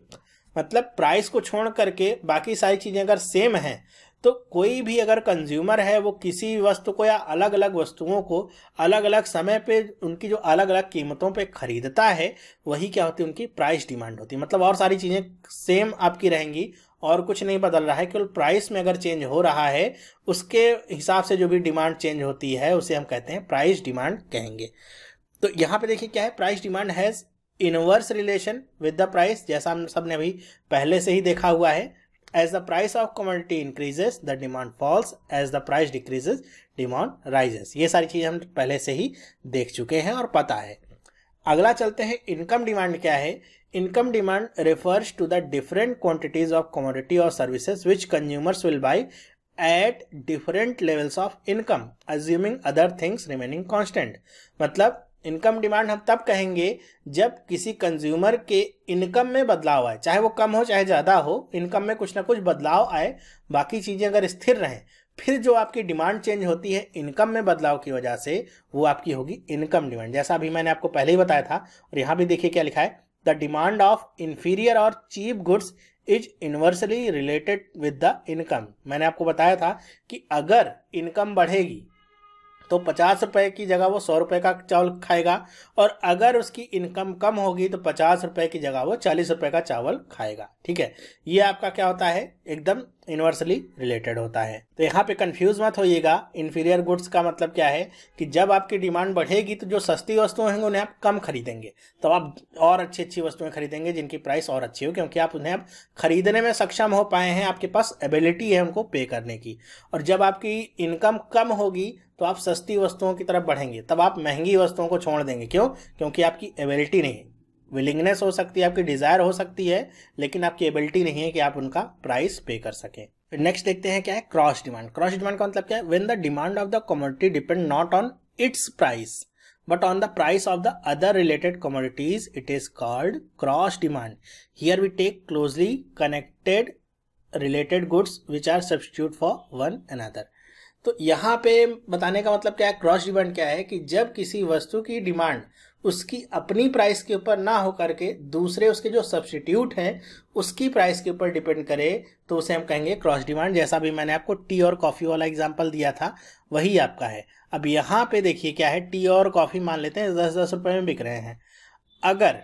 मतलब price को छोड़ करके बाकी सारी चीजें अगर सेम हैं तो कोई भी अगर कंज्यूमर है वो किसी वस्तु को या अलग अलग वस्तुओं को अलग अलग समय पे उनकी जो अलग अलग कीमतों पे खरीदता है वही क्या होती है उनकी प्राइस डिमांड होती है मतलब और सारी चीज़ें सेम आपकी रहेंगी और कुछ नहीं बदल रहा है केवल प्राइस में अगर चेंज हो रहा है उसके हिसाब से जो भी डिमांड चेंज होती है उसे हम कहते हैं प्राइस डिमांड कहेंगे तो यहाँ पे देखिए क्या है price demand has inverse relation with the price जैसा हम सब ने अभी पहले से ही देखा हुआ है As the price of commodity increases, the demand falls. As the price decreases, demand rises. ये सारी चीज हम पहले से ही देख चुके हैं और पता है अगला चलते हैं इनकम डिमांड क्या है income demand refers to the different quantities of commodity और services which consumers will buy at different levels of income assuming other things remaining constant मतलब इनकम डिमांड हम तब कहेंगे जब किसी कंज्यूमर के इनकम में बदलाव आए चाहे वो कम हो चाहे ज़्यादा हो इनकम में कुछ ना कुछ बदलाव आए बाकी चीज़ें अगर स्थिर रहें फिर जो आपकी डिमांड चेंज होती है इनकम में बदलाव की वजह से वो आपकी होगी इनकम डिमांड जैसा अभी मैंने आपको पहले ही बताया था और यहाँ भी देखिए क्या लिखा है द डिमांड ऑफ इन्फीरियर और cheap goods is inversely related with the income मैंने आपको बताया था कि अगर इनकम बढ़ेगी तो पचास रुपये की जगह वो सौ रुपये का चावल खाएगा और अगर उसकी इनकम कम होगी तो पचास रुपये की जगह वो चालीस रुपये का चावल खाएगा ठीक है ये आपका क्या होता है एकदम इनवर्सली रिलेटेड होता है तो यहाँ पे कंफ्यूज मत होइएगा इन्फीरियर गुड्स का मतलब क्या है कि जब आपकी डिमांड बढ़ेगी तो जो सस्ती वस्तुएं होंगी उन्हें आप कम खरीदेंगे तो आप और अच्छी अच्छी वस्तुएं खरीदेंगे जिनकी प्राइस और अच्छी हो क्योंकि आप उन्हें आप खरीदने में सक्षम हो पाए हैं आपके पास एबिलिटी है उनको पे करने की और जब आपकी इनकम कम होगी तो आप सस्ती वस्तुओं की तरफ बढ़ेंगे तब आप महंगी वस्तुओं को छोड़ देंगे क्यों क्योंकि आपकी एबिलिटी नहीं विलिंगनेस हो सकती है आपकी डिज़ायर हो सकती है लेकिन आपकी एबिलिटी नहीं है कि आप उनका प्राइस पे कर सकें फिर नेक्स्ट देखते हैं क्या है क्रॉस डिमांड क्रॉस डिमांड का मतलब क्या है when the demand of the commodity depend not on its price but on the price of the other related commodities it is called cross demand here we take closely connected related goods which are substitute for one another तो यहाँ पे बताने का मतलब क्या है cross demand क्या है कि जब किसी वस्तु की डिमांड उसकी अपनी प्राइस के ऊपर ना हो करके दूसरे उसके जो सब्सटीट्यूट हैं उसकी प्राइस के ऊपर डिपेंड करे तो उसे हम कहेंगे क्रॉस डिमांड जैसा भी मैंने आपको टी और कॉफ़ी वाला एग्जाम्पल दिया था वही आपका है अब यहाँ पे देखिए क्या है टी और कॉफ़ी मान लेते हैं दस दस रुपये में बिक रहे हैं अगर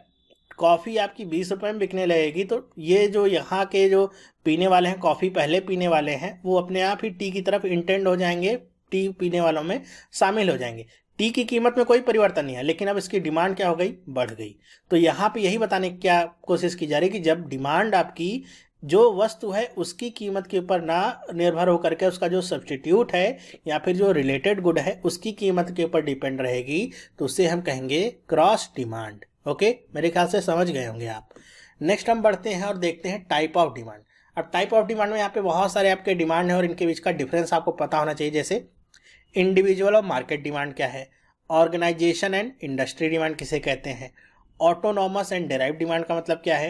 कॉफ़ी आपकी बीस रुपये में बिकने लगेगी तो ये जो यहाँ के जो पीने वाले हैं कॉफ़ी पहले पीने वाले हैं वो अपने आप ही टी की तरफ इंटेंड हो जाएंगे टी पीने वालों में शामिल हो जाएंगे टी की कीमत में कोई परिवर्तन नहीं है लेकिन अब इसकी डिमांड क्या हो गई बढ़ गई तो यहाँ पे यही बताने की क्या कोशिश की जा रही है कि जब डिमांड आपकी जो वस्तु है उसकी कीमत के ऊपर ना निर्भर होकर के उसका जो सब्सटीट्यूट है या फिर जो रिलेटेड गुड है उसकी कीमत के ऊपर डिपेंड रहेगी तो उसे हम कहेंगे क्रॉस डिमांड ओके मेरे ख्याल से समझ गए होंगे आप नेक्स्ट हम बढ़ते हैं और देखते हैं टाइप ऑफ डिमांड अब टाइप ऑफ डिमांड में यहाँ पे बहुत सारे आपके डिमांड है और इनके बीच का डिफरेंस आपको पता होना चाहिए जैसे इंडिविजुअल और मार्केट डिमांड क्या है ऑर्गेनाइजेशन एंड इंडस्ट्री डिमांड किसे कहते हैं ऑटोनॉमस एंड डेराइव डिमांड का मतलब क्या है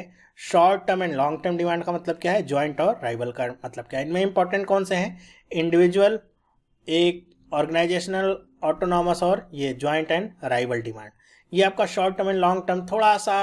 short term and long term demand का मतलब क्या है ज्वाइंट और राइवल का मतलब क्या है इनमें इंपॉर्टेंट कौन से हैं इंडिविजुअल एक ऑर्गेनाइजेशनल ऑटोनॉमस और ये ज्वाइंट एंड राइवल डिमांड ये आपका short term and long term थोड़ा सा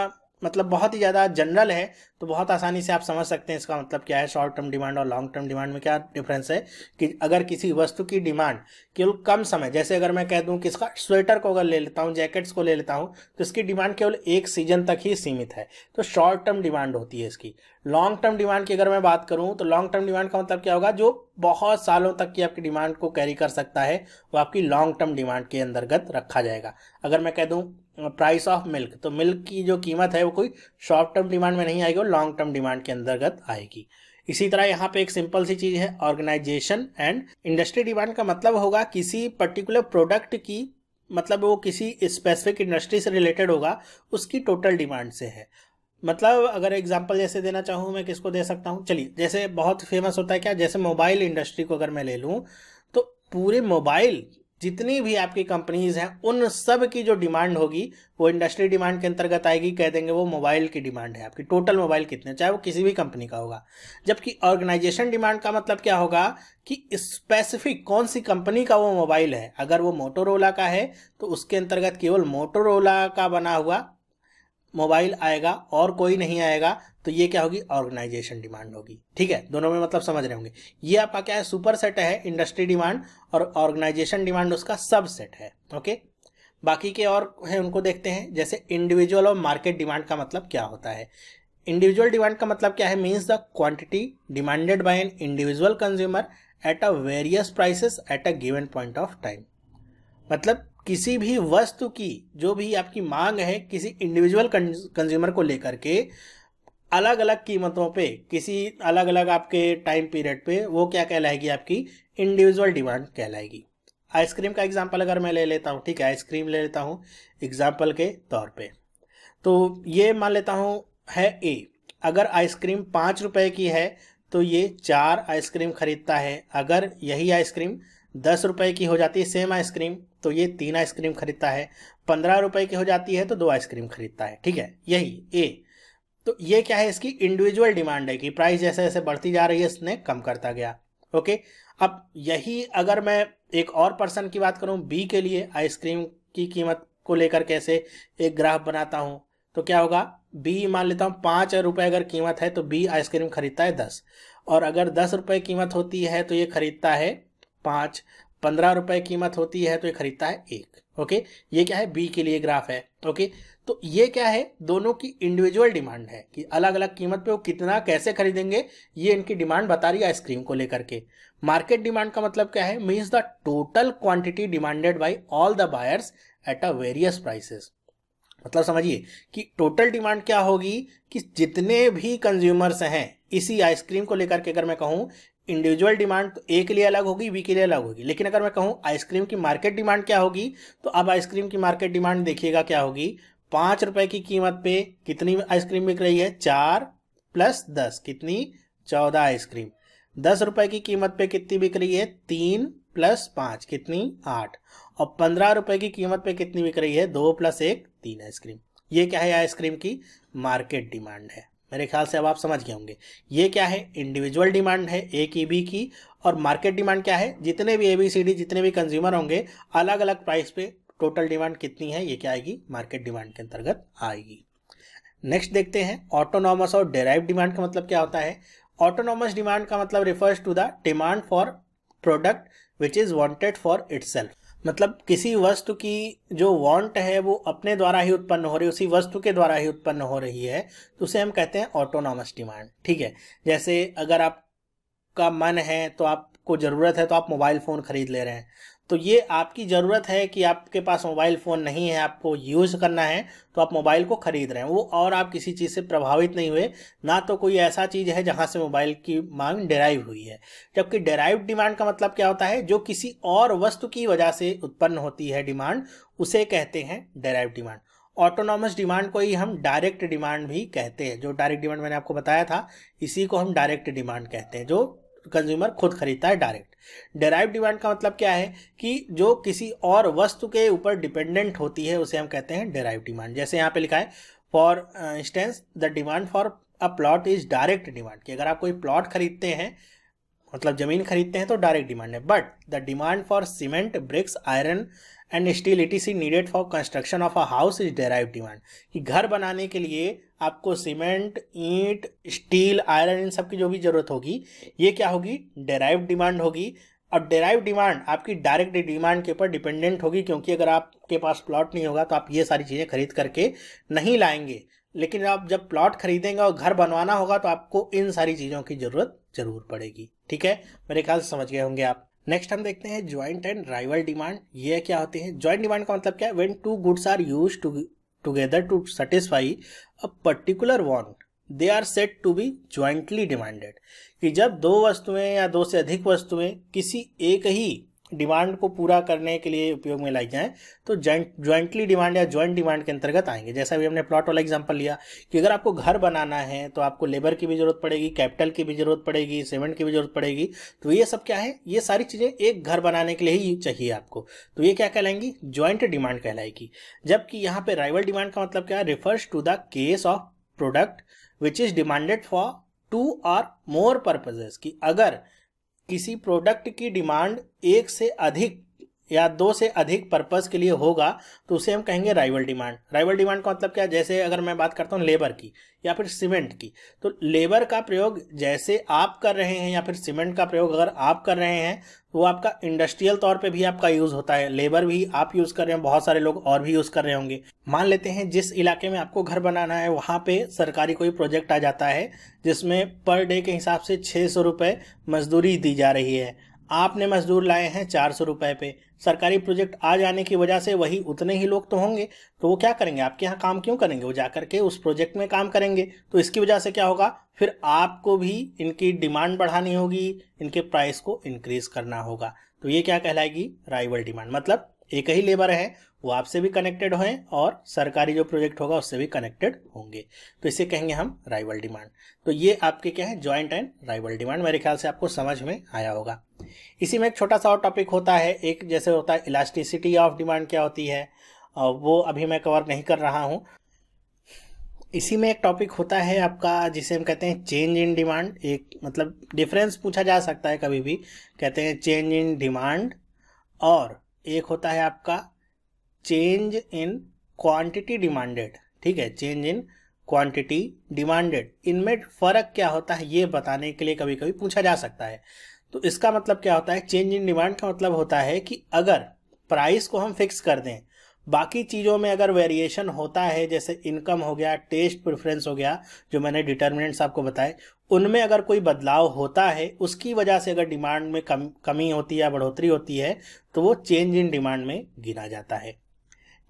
मतलब बहुत ही ज़्यादा जनरल है तो बहुत आसानी से आप समझ सकते हैं इसका मतलब क्या है शॉर्ट टर्म डिमांड और लॉन्ग टर्म डिमांड में क्या डिफरेंस है कि अगर किसी वस्तु की डिमांड केवल कम समय जैसे अगर मैं कह दूं कि इसका स्वेटर को अगर ले लेता हूं जैकेट्स को ले लेता हूं तो इसकी डिमांड केवल एक सीजन तक ही सीमित है तो शॉर्ट टर्म डिमांड होती है इसकी लॉन्ग टर्म डिमांड की अगर मैं बात करूँ तो लॉन्ग टर्म डिमांड का मतलब क्या होगा जो बहुत सालों तक की आपकी डिमांड को कैरी कर सकता है वो आपकी लॉन्ग टर्म डिमांड के अंतर्गत रखा जाएगा अगर मैं कह दूँ प्राइस ऑफ मिल्क तो मिल्क की जो कीमत है वो कोई शॉर्ट टर्म डिमांड में नहीं आएगी वो लॉन्ग टर्म डिमांड के अंतर्गत आएगी इसी तरह यहाँ पे एक सिंपल सी चीज़ है ऑर्गेनाइजेशन एंड इंडस्ट्री डिमांड का मतलब होगा किसी पर्टिकुलर प्रोडक्ट की मतलब वो किसी स्पेसिफिक इंडस्ट्री से रिलेटेड होगा उसकी टोटल डिमांड से है मतलब अगर एग्जांपल जैसे देना चाहूँ मैं किसको दे सकता हूँ चलिए जैसे बहुत फेमस होता है क्या जैसे मोबाइल इंडस्ट्री को अगर मैं ले लूँ तो पूरे मोबाइल जितनी भी आपकी कंपनीज हैं उन सब की जो डिमांड होगी वो इंडस्ट्री डिमांड के अंतर्गत आएगी कह देंगे वो मोबाइल की डिमांड है आपकी टोटल मोबाइल कितने चाहे वो किसी भी कंपनी का होगा जबकि ऑर्गेनाइजेशन डिमांड का मतलब क्या होगा कि स्पेसिफिक कौन सी कंपनी का वो मोबाइल है अगर वो मोटोरोला का है तो उसके अंतर्गत केवल मोटोरोला का बना हुआ मोबाइल आएगा और कोई नहीं आएगा तो ये क्या होगी ऑर्गेनाइजेशन डिमांड होगी ठीक है दोनों में मतलब समझ रहे होंगे ये आपका क्या है सुपर सेट है इंडस्ट्री डिमांड और ऑर्गेनाइजेशन डिमांड उसका सब सेट है ओके बाकी के और हैं उनको देखते हैं जैसे इंडिविजुअल और मार्केट डिमांड का मतलब क्या होता है इंडिविजुअल डिमांड का मतलब क्या है means the quantity demanded by an individual consumer at a various prices at a given point of time मतलब किसी भी वस्तु की जो भी आपकी मांग है किसी इंडिविजुअल कंज्यूमर को लेकर के अलग अलग कीमतों पे किसी अलग अलग आपके टाइम पीरियड पे वो क्या कहलाएगी आपकी इंडिविजुअल डिमांड कहलाएगी आइसक्रीम का एग्जाम्पल अगर मैं ले लेता हूँ ठीक है आइसक्रीम ले लेता हूँ एग्जाम्पल के तौर पे तो ये मान लेता हूँ है ए अगर आइसक्रीम पाँच रुपये की है तो ये चार आइसक्रीम खरीदता है अगर यही आइसक्रीम दस रुपये की हो जाती है सेम आइसक्रीम तो ये तीन आइसक्रीम खरीदता है पंद्रह रुपए की हो जाती है तो दो आइसक्रीम खरीदता है ठीक है यही ए तो ये क्या है इसकी इंडिविजुअल डिमांड है कि प्राइस जैसे जैसे बढ़ती जा रही है इसने कम करता गया ओके अब यही अगर मैं एक और पर्सन की बात करूं बी के लिए आइसक्रीम की कीमत को लेकर कैसे एक ग्राफ बनाता हूं तो क्या होगा बी मान लेता हूं पाँच रुपये अगर कीमत है तो बी आइसक्रीम खरीदता है दस और अगर दस रुपये कीमत होती है तो ये खरीदता है पाँच पंद्रह रुपए कीमत होती है तो ये खरीदता है एक ओके ये क्या है बी के लिए ग्राफ है ओके तो ये क्या है दोनों की इंडिविजुअल डिमांड है कि अलग अलग कीमत पे वो कितना कैसे खरीदेंगे ये इनकी डिमांड बता रही है आइसक्रीम को लेकर के मार्केट डिमांड का मतलब क्या है means the total quantity demanded by all the buyers at a various prices मतलब समझिए कि टोटल डिमांड क्या होगी कि जितने भी कंज्यूमर्स हैं इसी आइसक्रीम को लेकर के अगर मैं कहूँ इंडिविजुअल डिमांड तो ए के लिए अलग होगी बी के लिए अलग होगी लेकिन अगर मैं कहूँ आइसक्रीम की मार्केट डिमांड क्या होगी तो अब आइसक्रीम की मार्केट डिमांड देखिएगा क्या होगी पाँच रुपए की कीमत पे कितनी आइसक्रीम बिक रही है चार प्लस दस कितनी चौदह आइसक्रीम दस रुपए की कीमत पे कितनी बिक रही है तीन प्लस पाँच कितनी आठ और पंद्रह रुपए की कीमत पे कितनी बिक रही है दो प्लस एक तीन आइसक्रीम ये क्या है आइसक्रीम की मार्केट डिमांड है मेरे ख्याल से अब आप समझ गए होंगे ये क्या है इंडिविजुअल डिमांड है ए की बी की और मार्केट डिमांड क्या है जितने भी ए बी सी डी जितने भी कंज्यूमर होंगे अलग अलग प्राइस पे टोटल डिमांड कितनी है ये क्या आएगी मार्केट डिमांड के अंतर्गत आएगी नेक्स्ट देखते हैं ऑटोनॉमस और डेराइव डिमांड का मतलब क्या होता है ऑटोनॉमस डिमांड का मतलब refers to the demand for product which is wanted for self मतलब किसी वस्तु की जो वांट है वो अपने द्वारा ही उत्पन्न हो रही है उसी वस्तु के द्वारा ही उत्पन्न हो रही है तो उसे हम कहते हैं ऑटोनॉमस डिमांड ठीक है जैसे अगर आपका मन है तो आपको ज़रूरत है तो आप मोबाइल फ़ोन खरीद ले रहे हैं तो ये आपकी ज़रूरत है कि आपके पास मोबाइल फ़ोन नहीं है आपको यूज़ करना है तो आप मोबाइल को ख़रीद रहे हैं वो और आप किसी चीज़ से प्रभावित नहीं हुए ना तो कोई ऐसा चीज़ है जहाँ से मोबाइल की मांग डेराइव हुई है जबकि डेराइव डिमांड का मतलब क्या होता है जो किसी और वस्तु की वजह से उत्पन्न होती है डिमांड उसे कहते हैं डेराइव डिमांड ऑटोनॉमस डिमांड को ही हम डायरेक्ट डिमांड भी कहते हैं जो डायरेक्ट डिमांड मैंने आपको बताया था इसी को हम डायरेक्ट डिमांड कहते हैं जो कंज्यूमर खुद खरीदता है डायरेक्ट डेराइव डिमांड का मतलब क्या है कि जो किसी और वस्तु के ऊपर डिपेंडेंट होती है उसे हम कहते हैं डेराइव डिमांड जैसे यहाँ पे लिखा है for instance the demand for a plot is direct demand कि अगर आप कोई प्लॉट खरीदते हैं मतलब जमीन खरीदते हैं तो डायरेक्ट डिमांड है but the demand for cement bricks iron and steel it is needed for construction of a house is derive demand कि घर बनाने के लिए आपको सीमेंट ईंट स्टील आयरन इन सब की जो भी जरूरत होगी ये क्या होगी डेराइव डिमांड होगी और डेराइव डिमांड आपकी डायरेक्ट डिमांड के ऊपर डिपेंडेंट होगी क्योंकि अगर आपके पास प्लॉट नहीं होगा तो आप ये सारी चीज़ें खरीद करके नहीं लाएंगे लेकिन आप जब प्लॉट खरीदेंगे और घर बनवाना होगा तो आपको इन सारी चीज़ों की ज़रूरत ज़रूर पड़ेगी ठीक है मेरे ख्याल से समझ गए होंगे आप नेक्स्ट हम देखते हैं ज्वाइंट एंड राइवल डिमांड ये क्या होते हैं ज्वाइंट डिमांड का मतलब क्या है when two goods are use together to satisfy a particular want they are set to be jointly demanded कि जब दो वस्तुएं या दो से अधिक वस्तुएं किसी एक ही डिमांड को पूरा करने के लिए उपयोग में लाई जाएं तो जॉइंट ज्वाइंटली डिमांड या ज्वाइंट डिमांड के अंतर्गत आएंगे जैसा भी हमने प्लॉट वाला एग्जांपल लिया कि अगर आपको घर बनाना है तो आपको लेबर की भी जरूरत पड़ेगी कैपिटल की भी जरूरत पड़ेगी सीमेंट की भी जरूरत पड़ेगी तो ये सब क्या है ये सारी चीज़ें एक घर बनाने के लिए ही चाहिए आपको तो ये क्या कहलाएंगी ज्वाइंट डिमांड कहलाएगी जबकि यहाँ पर राइवल डिमांड का मतलब क्या है refers to the case of product which is demanded for two or more purposes कि अगर किसी प्रोडक्ट की डिमांड एक से अधिक या दो से अधिक पर्पज के लिए होगा तो उसे हम कहेंगे राइवल डिमांड राइवल डिमांड का मतलब क्या जैसे अगर मैं बात करता हूँ लेबर की या फिर सीमेंट की तो लेबर का प्रयोग जैसे आप कर रहे हैं या फिर सीमेंट का प्रयोग अगर आप कर रहे हैं तो वो आपका इंडस्ट्रियल तौर पे भी आपका यूज होता है लेबर भी आप यूज कर रहे हैं बहुत सारे लोग और भी यूज कर रहे होंगे मान लेते हैं जिस इलाके में आपको घर बनाना है वहां पे सरकारी कोई प्रोजेक्ट आ जाता है जिसमें पर डे के हिसाब से छः सौ रुपये मजदूरी दी जा रही है आपने मजदूर लाए हैं चार सौ रुपये पे सरकारी प्रोजेक्ट आ जाने की वजह से वही उतने ही लोग तो होंगे तो वो क्या करेंगे आपके यहाँ काम क्यों करेंगे वो जाकर के उस प्रोजेक्ट में काम करेंगे तो इसकी वजह से क्या होगा फिर आपको भी इनकी डिमांड बढ़ानी होगी इनके प्राइस को इंक्रीज करना होगा तो ये क्या कहलाएगी राइवल डिमांड मतलब एक ही लेबर है वो आपसे भी कनेक्टेड हो और सरकारी जो प्रोजेक्ट होगा उससे भी कनेक्टेड होंगे तो इसे कहेंगे हम राइवल डिमांड तो ये आपके क्या है ज्वाइंट एंड राइवल डिमांड मेरे ख्याल से आपको समझ में आया होगा इसी में एक छोटा सा और टॉपिक होता है एक जैसे होता है इलास्टिसिटी ऑफ डिमांड क्या होती है वो अभी मैं कवर नहीं कर रहा हूँ इसी में एक टॉपिक होता है आपका जिसे हम कहते हैं चेंज इन डिमांड एक मतलब डिफरेंस पूछा जा सकता है कभी भी कहते हैं चेंज इन डिमांड और एक होता है आपका चेंज इन क्वांटिटी डिमांडेड ठीक है चेंज इन क्वांटिटी डिमांडेड इनमें फर्क क्या होता है ये बताने के लिए कभी कभी पूछा जा सकता है तो इसका मतलब क्या होता है चेंज इन डिमांड का मतलब होता है कि अगर प्राइस को हम फिक्स कर दें बाकी चीज़ों में अगर वेरिएशन होता है जैसे इनकम हो गया टेस्ट प्रेफरेंस हो गया जो मैंने डिटर्मिनेंट्स आपको बताए उनमें अगर कोई बदलाव होता है उसकी वजह से अगर डिमांड में कम कमी होती है या बढ़ोतरी होती है तो वो चेंज इन डिमांड में गिना जाता है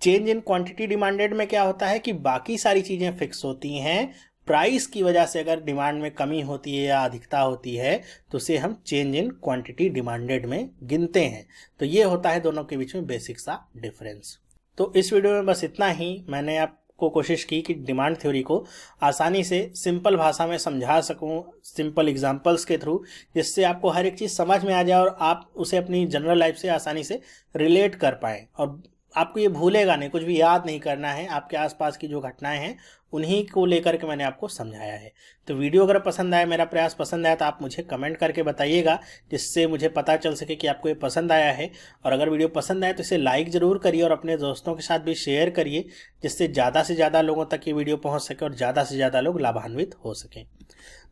चेंज इन क्वांटिटी डिमांडेड में क्या होता है कि बाकी सारी चीज़ें फिक्स होती हैं प्राइस की वजह से अगर डिमांड में कमी होती है या अधिकता होती है तो उसे हम चेंज इन क्वांटिटी डिमांडेड में गिनते हैं तो ये होता है दोनों के बीच में बेसिक सा डिफरेंस तो इस वीडियो में बस इतना ही मैंने आपको कोशिश की कि डिमांड थ्योरी को आसानी से सिंपल भाषा में समझा सकूं सिंपल एग्जांपल्स के थ्रू जिससे आपको हर एक चीज़ समझ में आ जाए और आप उसे अपनी जनरल लाइफ से आसानी से रिलेट कर पाएँ और आपको ये भूलेगा नहीं कुछ भी याद नहीं करना है आपके आसपास की जो घटनाएं हैं उन्हीं को लेकर के मैंने आपको समझाया है तो वीडियो अगर पसंद आया मेरा प्रयास पसंद आया तो आप मुझे कमेंट करके बताइएगा जिससे मुझे पता चल सके कि आपको ये पसंद आया है और अगर वीडियो पसंद आए तो इसे लाइक ज़रूर करिए और अपने दोस्तों के साथ भी शेयर करिए जिससे ज़्यादा से ज़्यादा लोगों तक ये वीडियो पहुँच सके और ज़्यादा से ज़्यादा लोग लाभान्वित हो सकें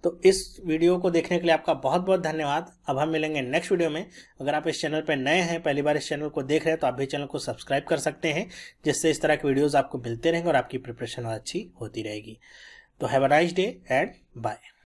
तो इस वीडियो को देखने के लिए आपका बहुत बहुत धन्यवाद अब हम मिलेंगे नेक्स्ट वीडियो में अगर आप इस चैनल पर नए हैं पहली बार इस चैनल को देख रहे हैं तो आप भी चैनल को सब्सक्राइब कर सकते हैं जिससे इस तरह के वीडियोज़ आपको मिलते रहेंगे और आपकी प्रिपरेशन अच्छी होती रहेगी तो have a nice day and bye